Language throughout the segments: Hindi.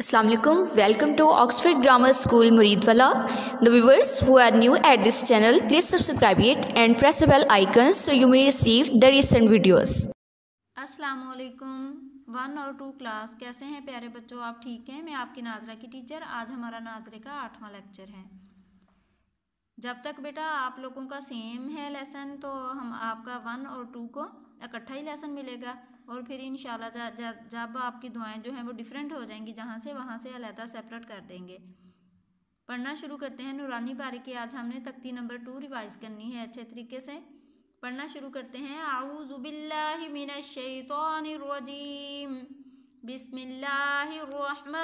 Aslam welcome to Oxford grammar school Muridwala the viewers who are new at this channel please subscribe it and press the bell icon so you may receive the recent videos अस्सलाम वालेकुम वन और टू क्लास कैसे हैं प्यारे बच्चों आप ठीक हैं मैं आपकी नाजरा की टीचर आज हमारा नाजरे का आठवां लेक्चर है जब तक बेटा आप लोगों का सेम है लेसन तो हम आपका वन और टू को इकट्ठा ही लेसन मिलेगा और फिर इन जब आपकी दुआएं जो हैं वो डिफरेंट हो जाएंगी जहाँ से वहाँ से अलहदा सेपरेट कर देंगे पढ़ना शुरू करते हैं नूरानी पारी की आज हमने तख्ती नंबर टू रिवाइज करनी है अच्छे तरीके से पढ़ना शुरू करते हैं आऊज़ुबिल्लाशैतरजीम बिसमिल्लाम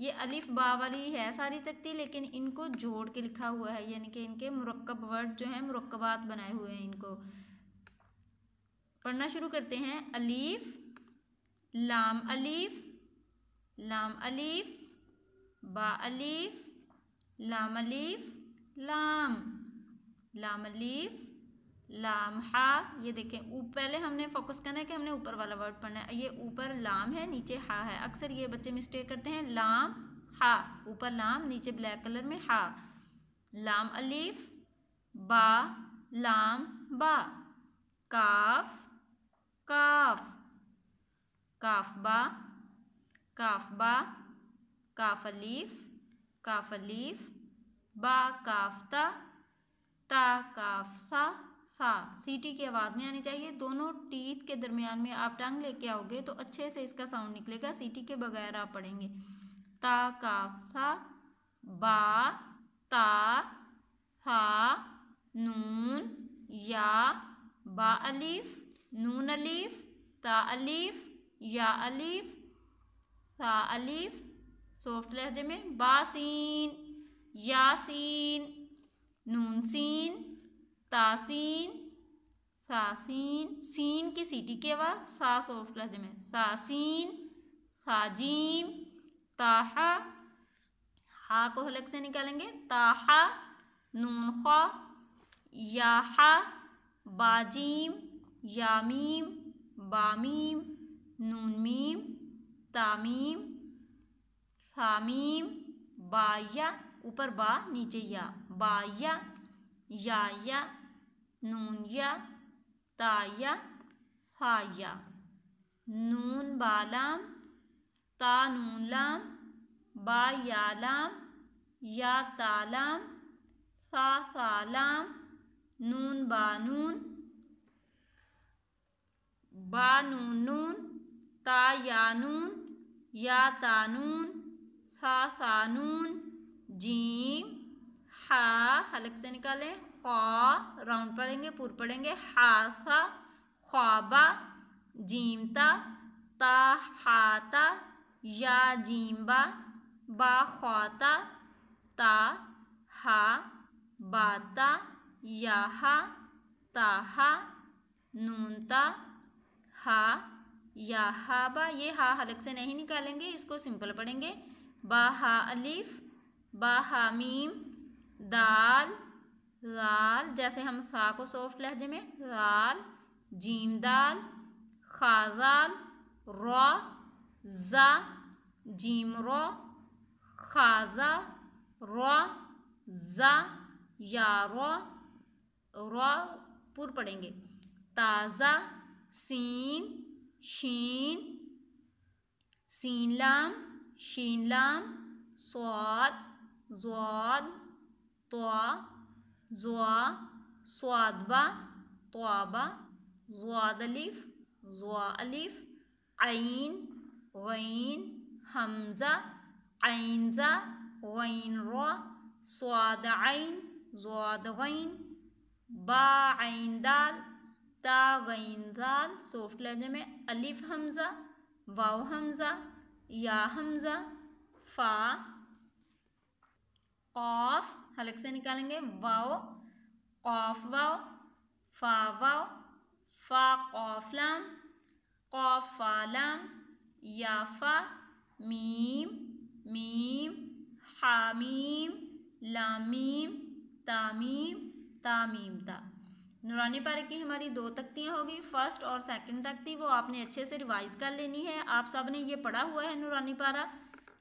ये अलिफ बावली है सारी तख्ती लेकिन इनको जोड़ के लिखा हुआ है यानी कि इनके मरकब वर्ड जो हैं मरकबात बनाए हुए हैं इनको पढ़ना शुरू करते हैं अलीफ लाम अलीफ लाम अलीफ बा अलीफ लाम अलीफ लाम लाम अलीफ लाम हा ये देखें पहले हमने फोकस करना है कि हमने ऊपर वाला वर्ड पढ़ना है ये ऊपर लाम है नीचे हा है अक्सर ये बच्चे मिस्टेक करते हैं लाम हा ऊपर लाम नीचे ब्लैक कलर में हा लाम अलीफ बा लाम बा काफ काफ काफ बा काफ बा काफ अलीफ काफ अलीफ बा काफ ता काफ सा सा सीटी की आवाज़ नहीं आनी चाहिए दोनों टीथ के दरमियान में आप टंग लेके आओगे तो अच्छे से इसका साउंड निकलेगा सीटी के बगैर आप पढ़ेंगे ता काफ सा बा ता हा नून या बा अलीफ नून अलीफ ता अलीफ या अलीफ था अलीफ सॉफ्ट लहजे में बासीन यासीन नून सीन तासीन सासीन सीन की सीटी के आवाज़ सा सॉफ्ट लहजे में सासीन साजीम ताहा हा को हलक से निकालेंगे ताहा नून खा याहा बाजीम यामीम बामीम नूनमीम तामीम सामीम बाया ऊपर बा नीचे या बाया याया नूनया ताया हाया नून बालाम ता लाम बा यालाम या तालाम सा सालाम नून बानून बा नून नून ता या नून या तानून सा सानून जीम हा हलक से निकालें खा राउंड पढ़ेंगे पूर पढ़ेंगे हा सा ख्वाबा जीमता ता हाता या जीम्बा बा ख्वाता ता हा बाता हा ताहा नूनता हा या हा बा ये हा हलक से नहीं निकालेंगे इसको सिंपल पढ़ेंगे बा हा अलिफ बा हा मीम दाल लाल जैसे हम सा को सॉफ्ट लहजे में लाल जीम दाल खाजाल रॉ जा जीम रॉ खाजा रॉ जा या रॉ रॉ पुर पढ़ेंगे ताज़ा سين شين سين لام شين لام صاد زاد طا زوا صاد با طا با زواد ألف زوا ألف عين غين همزة عين زا غين را صاد عين زواد غين با عين دال ता गईन सोफ्ट लहजे में अलिफ हमज़ा वाव हमज़ा या हमज़ा फ़ा कौफ हलक से निकालेंगे वाओ कौफ वाओ फ़ा वाओ फ़ा कौफ लाम कौफ फा लाम मीम मीम हामीम लामीम तामीम तामीम ता नूरानी पार्क की हमारी दो तख्तियाँ होगी फर्स्ट और सेकंड तख्ती वो आपने अच्छे से रिवाइज कर लेनी है आप सब ने ये पढ़ा हुआ है नूरानी पारा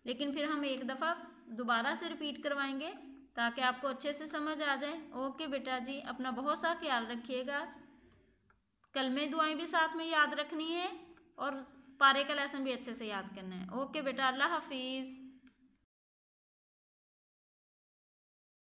लेकिन फिर हम एक दफ़ा दोबारा से रिपीट करवाएंगे ताकि आपको अच्छे से समझ आ जाए ओके बेटा जी अपना बहुत सा ख्याल रखिएगा कल में दुआएँ भी साथ में याद रखनी है और पारे का लेसन भी अच्छे से याद करना है ओके बेटा अल्लाह हाफिज़